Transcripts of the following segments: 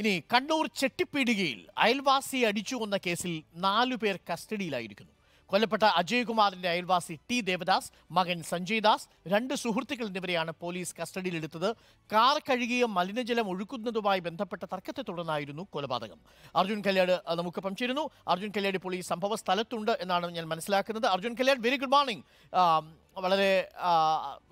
ഇനി കണ്ണൂർ ചെട്ടിപ്പീടികയിൽ അയൽവാസിയെ അടിച്ചു കൊന്ന കേസിൽ നാലു പേർ കസ്റ്റഡിയിലായിരിക്കുന്നു കൊല്ലപ്പെട്ട അജയ്കുമാറിന്റെ അയൽവാസി ടി ദേവദാസ് മകൻ സഞ്ജയ് ദാസ് രണ്ട് സുഹൃത്തുക്കൾ എന്നിവരെയാണ് പോലീസ് കസ്റ്റഡിയിലെടുത്തത് കാർ കഴുകിയ മലിനജലം ഒഴുക്കുന്നതുമായി ബന്ധപ്പെട്ട തർക്കത്തെ തുടർന്നായിരുന്നു കൊലപാതകം അർജുൻ കല്യാട് നമുക്കൊപ്പം ചേരുന്നു അർജുൻ കല്യാട് ഇപ്പോൾ ഈ സംഭവ സ്ഥലത്തുണ്ട് എന്നാണ് ഞാൻ മനസ്സിലാക്കുന്നത് Arjun Kalyad very good morning വളരെ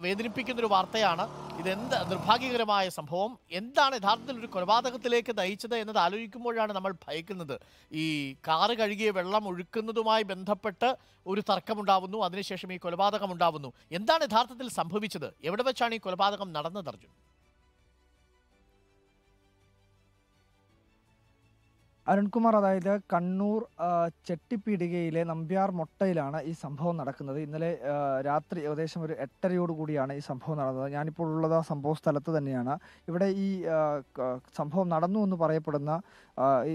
വേദനിപ്പിക്കുന്ന ഒരു വാർത്തയാണ് ഇതെന്ത് നിർഭാഗ്യകരമായ സംഭവം എന്താണ് യഥാർത്ഥത്തിൽ ഒരു കൊലപാതകത്തിലേക്ക് നയിച്ചത് എന്നത് ആലോചിക്കുമ്പോഴാണ് നമ്മൾ ഭയക്കുന്നത് ഈ കാറ് കഴുകിയ വെള്ളം ഒഴുക്കുന്നതുമായി ബന്ധപ്പെട്ട് ഒരു തർക്കമുണ്ടാവുന്നു അതിനുശേഷം ഈ കൊലപാതകം ഉണ്ടാവുന്നു എന്താണ് യഥാർത്ഥത്തിൽ സംഭവിച്ചത് എവിടെ വെച്ചാണ് ഈ കൊലപാതകം നടന്നത് അർജുൻ അരുൺകുമാർ അതായത് കണ്ണൂർ ചെട്ടിപ്പീടികയിലെ നമ്പ്യാർ മൊട്ടയിലാണ് ഈ സംഭവം നടക്കുന്നത് ഇന്നലെ രാത്രി ഏകദേശം ഒരു എട്ടരയോടുകൂടിയാണ് ഈ സംഭവം നടന്നത് ഞാനിപ്പോൾ ഉള്ളത് ആ സംഭവ സ്ഥലത്ത് തന്നെയാണ് ഇവിടെ ഈ സംഭവം നടന്നു എന്ന് പറയപ്പെടുന്ന ഈ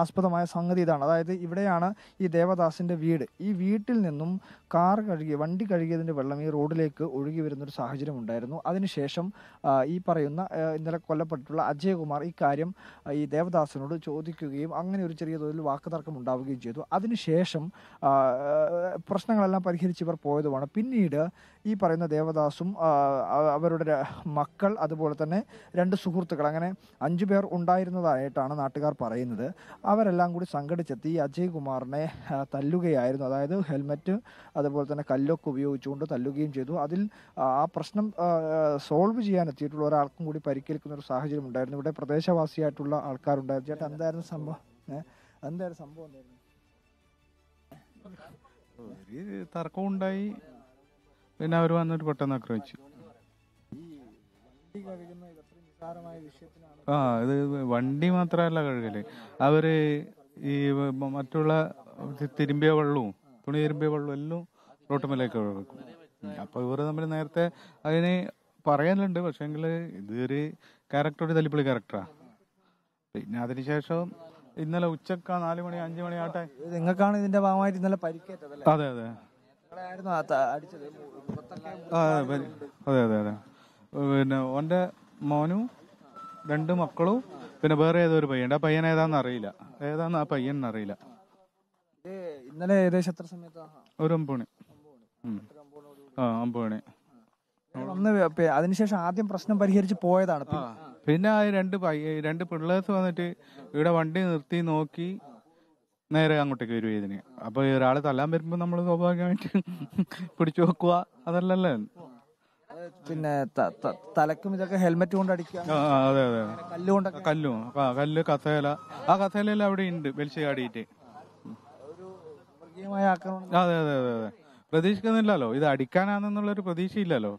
ആസ്പദമായ സംഗതി ഇതാണ് അതായത് ഇവിടെയാണ് ഈ ദേവദാസിൻ്റെ വീട് ഈ വീട്ടിൽ നിന്നും കാർ കഴുകിയ വണ്ടി കഴുകിയതിൻ്റെ വെള്ളം ഈ റോഡിലേക്ക് ഒഴുകി വരുന്നൊരു സാഹചര്യം ഉണ്ടായിരുന്നു അതിനുശേഷം ഈ പറയുന്ന ഇന്നലെ കൊല്ലപ്പെട്ടിട്ടുള്ള അജയകുമാർ ഈ കാര്യം ഈ ദേവദാസിനോട് ചോദിക്കുക ചെയ്യുകയും അങ്ങനെ ഒരു ചെറിയ തോതിൽ വാക്കുതർക്കം ഉണ്ടാവുകയും ചെയ്തു അതിനുശേഷം പ്രശ്നങ്ങളെല്ലാം പരിഹരിച്ച് ഇവർ പോയതുമാണ് പിന്നീട് ഈ പറയുന്ന ദേവദാസും അവരുടെ മക്കൾ അതുപോലെ തന്നെ രണ്ട് സുഹൃത്തുക്കൾ അങ്ങനെ അഞ്ചു പേർ ഉണ്ടായിരുന്നതായിട്ടാണ് നാട്ടുകാർ പറയുന്നത് അവരെല്ലാം കൂടി സംഘടിച്ചെത്തി അജയ് കുമാറിനെ തല്ലുകയായിരുന്നു അതായത് ഹെൽമറ്റ് അതുപോലെ തന്നെ കല്ലൊക്കെ ഉപയോഗിച്ചുകൊണ്ട് തല്ലുകയും ചെയ്തു അതിൽ ആ പ്രശ്നം സോൾവ് ചെയ്യാൻ എത്തിയിട്ടുള്ള ഒരാൾക്കും കൂടി പരിക്കേൽക്കുന്ന ഒരു സാഹചര്യം ഉണ്ടായിരുന്നു ഇവിടെ പ്രദേശവാസിയായിട്ടുള്ള ആൾക്കാരുണ്ടായിരുന്നു ചേട്ടാ എന്തായിരുന്നു സംഭവം എന്തായാലും സംഭവം എന്തായിരുന്നു ഒരു തർക്കം ഉണ്ടായി പിന്നെ അവർ വന്നിട്ട് പെട്ടെന്ന് ആക്രമിച്ചു ആ ഇത് വണ്ടി മാത്രമല്ല കഴുകല് അവര് ഈ മറ്റുള്ള തിരുമ്പിയ വെള്ളവും തുണി തിരുമ്പിയ വെള്ളവും എല്ലാം റോട്ടുമലേക്ക് കഴുകും അപ്പൊ ഇവർ തമ്മിൽ നേരത്തെ അതിന് പറയാനുണ്ട് പക്ഷെങ്കില് ഇതൊരു ക്യാരക്ടർ ഒരു തല്ലിപ്പൊളി ക്യാരക്ടറാ പിന്നെ അതിനുശേഷം ഇന്നലെ ഉച്ചക്ക നാലു മണി അഞ്ചു മണി ആട്ടെ നിങ്ങൾക്കാണ് ഇതിന്റെ ഭാഗമായിട്ട് ഇന്നലെ പരിക്കേറ്റത് അതെ അതെ അതെ അതെ അതെ അതെ പിന്നെ ഓന്റെ മോനും രണ്ട് മക്കളും പിന്നെ വേറെ ഏതോ ഒരു പയ്യൻ ആ പയ്യൻ ഏതാന്ന് അറിയില്ല ഏതാന്ന് ആ പയ്യൻ അറിയില്ല ഇന്നലെ ഏകദേശം എത്ര സമയത്താണ് ഒരു ഒമ്പണി ആ ഒമ്പണി അതിനുശേഷം ആദ്യം പ്രശ്നം പരിഹരിച്ച് പോയതാണ് പിന്നെ ആ രണ്ട് പയ്യ രണ്ട് പിള്ളേഴ്സ് വന്നിട്ട് ഇവിടെ വണ്ടി നിർത്തി നോക്കി നേരെ അങ്ങോട്ടേക്ക് വരും ഇതിന് അപ്പൊ ഒരാള് തല്ലാൻ വരുമ്പോ നമ്മൾ സ്വാഭാവികമായിട്ട് പിടിച്ചു വെക്കുക അതല്ലല്ലേ പിന്നെ തലക്കും ഇതൊക്കെ ഹെൽമെറ്റ് കൊണ്ട് അടിക്കുക അതെ അതെ കല്ലും കല്ല് കസേല ആ കസേലയെല്ലാം അവിടെ ഉണ്ട് വലിച്ചാടിയിട്ട് അതെ അതെ അതെ അതെ പ്രതീക്ഷിക്കുന്നില്ലല്ലോ ഇത് ഒരു പ്രതീക്ഷയില്ലല്ലോ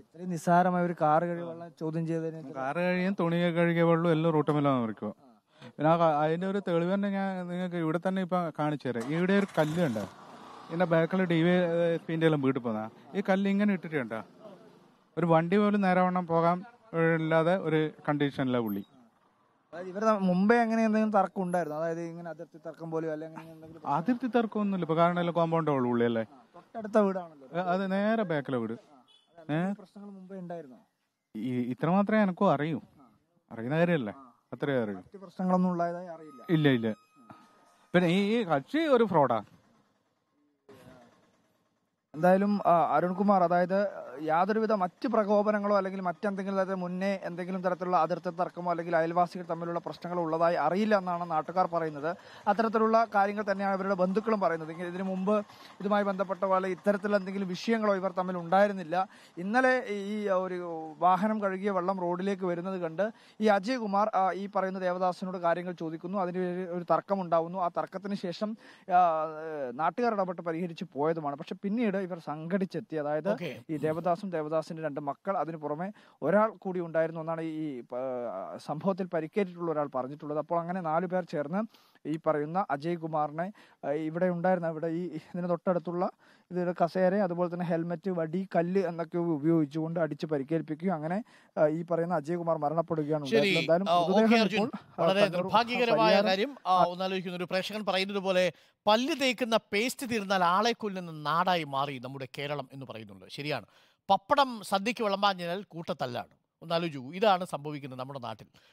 ഇത്രയും നിസ്സാരമായ ഒരു കാറ് കഴിവുള്ള ചോദ്യം ചെയ്തതിന് കാറ് കഴിയും തുണി കഴുകിയ വെള്ളവും എല്ലാം റൂട്ടമെല്ലാം പറിക്കുമോ പിന്നെ അതിന്റെ ഒരു തെളിവ് തന്നെ ഞാൻ നിങ്ങൾക്ക് ഇവിടെ തന്നെ ഇപ്പൊ കാണിച്ചു തരാം ഇവിടെ ഒരു കല്ലുണ്ട് എന്റെ ബാക്കിൽ ഡി വി പിന്റെ എല്ലാം വീട്ടിൽ പോന്നാ ഈ കല്ല് ഇങ്ങനെ ഇട്ടിട്ടുണ്ട് ഒരു വണ്ടി പോലും നേരവണ്ണം പോകാൻ ഇല്ലാതെ ഒരു കണ്ടീഷനിലെ പുള്ളി ഇവരുടെ മുമ്പേ അങ്ങനെ എന്തെങ്കിലും തർക്കം ഉണ്ടായിരുന്നു അതായത് ഇങ്ങനെ അതിർത്തി തർക്കം പോലെയോ അതിർത്തി തർക്കം ഒന്നുമില്ല കാരണം കോമ്പൗണ്ട് ഉള്ളൂ അല്ലേ തൊട്ടടുത്ത വീടാണല്ലോ അത് നേരെ ബാക്കിലെ വീട് പ്രശ്നങ്ങൾ എനക്കും അറിയൂ അറിയുന്ന കാര്യമല്ല അത്രേ അറിയൂ പ്രശ്നങ്ങളൊന്നും ഉള്ളതായി അറിയില്ല ഇല്ല ഇല്ല പിന്നെ ഈ ഈ കക്ഷി ഒരു ഫ്രോഡാ എന്തായാലും അരുൺകുമാർ അതായത് യാതൊരുവിധ മറ്റ് പ്രകോപനങ്ങളോ അല്ലെങ്കിൽ മറ്റെന്തെങ്കിലും തരത്തിൽ മുന്നേ എന്തെങ്കിലും തരത്തിലുള്ള അതിർത്തി തർക്കമോ അല്ലെങ്കിൽ അയൽവാസികൾ തമ്മിലുള്ള പ്രശ്നങ്ങളോ ഉള്ളതായി അറിയില്ല എന്നാണ് നാട്ടുകാർ പറയുന്നത് അത്തരത്തിലുള്ള കാര്യങ്ങൾ തന്നെയാണ് ഇവരുടെ ബന്ധുക്കളും പറയുന്നത് ഇതിനു മുമ്പ് ഇതുമായി ബന്ധപ്പെട്ട പോലെ ഇത്തരത്തിലുള്ള എന്തെങ്കിലും വിഷയങ്ങളോ ഇവർ തമ്മിൽ ഉണ്ടായിരുന്നില്ല ഇന്നലെ ഈ ഒരു വാഹനം കഴുകിയ വെള്ളം റോഡിലേക്ക് വരുന്നത് കണ്ട് ഈ അജയ് കുമാർ ഈ പറയുന്ന ദേവദാസിനോട് കാര്യങ്ങൾ ചോദിക്കുന്നു അതിന് ഒരു തർക്കം ഉണ്ടാവുന്നു ആ തർക്കത്തിന് ശേഷം നാട്ടുകാർ ഇടപെട്ട് പരിഹരിച്ച് പോയതുമാണ് പക്ഷെ പിന്നീട് ഇവർ സംഘടിച്ചെത്തി അതായത് ഈ ദേവദാസ് ദേവദാസും ദേവദാസിന്റെ രണ്ട് മക്കൾ അതിനു പുറമെ ഒരാൾ കൂടി ഉണ്ടായിരുന്നു എന്നാണ് ഈ സംഭവത്തിൽ പരിക്കേറ്റിട്ടുള്ള ഒരാൾ പറഞ്ഞിട്ടുള്ളത് അപ്പോൾ അങ്ങനെ നാലു പേർ ചേർന്ന് ഈ പറയുന്ന അജയ് കുമാറിനെ ഇവിടെ ഉണ്ടായിരുന്ന ഇവിടെ ഈ ഇതിന് തൊട്ടടുത്തുള്ള ഇതിന്റെ കസേര അതുപോലെ തന്നെ ഹെൽമെറ്റ് വടി കല്ല് എന്നൊക്കെ ഉപയോഗിച്ചുകൊണ്ട് അടിച്ച് പരിക്കേൽപ്പിക്കുകയും അങ്ങനെ ഈ പറയുന്ന അജയ് കുമാർ മരണപ്പെടുകയാണ് എന്തായാലും നിർഭാഗ്യകരമായ കാര്യം ഒന്നാലോചിക്കുന്ന ഒരു പ്രേക്ഷകൻ പറയുന്നത് പോലെ പല്ല് തേക്കുന്ന പേസ്റ്റ് തീർന്നാൽ ആളെ കൊല്ലുന്ന നാടായി മാറി നമ്മുടെ കേരളം എന്ന് പറയുന്നുണ്ട് ശരിയാണ് പപ്പടം സദ്യക്ക് വിളമ്പാഞ്ഞാൽ കൂട്ടത്തല്ലാണ് ഒന്നാലോചിക്കൂ ഇതാണ് സംഭവിക്കുന്നത് നമ്മുടെ നാട്ടിൽ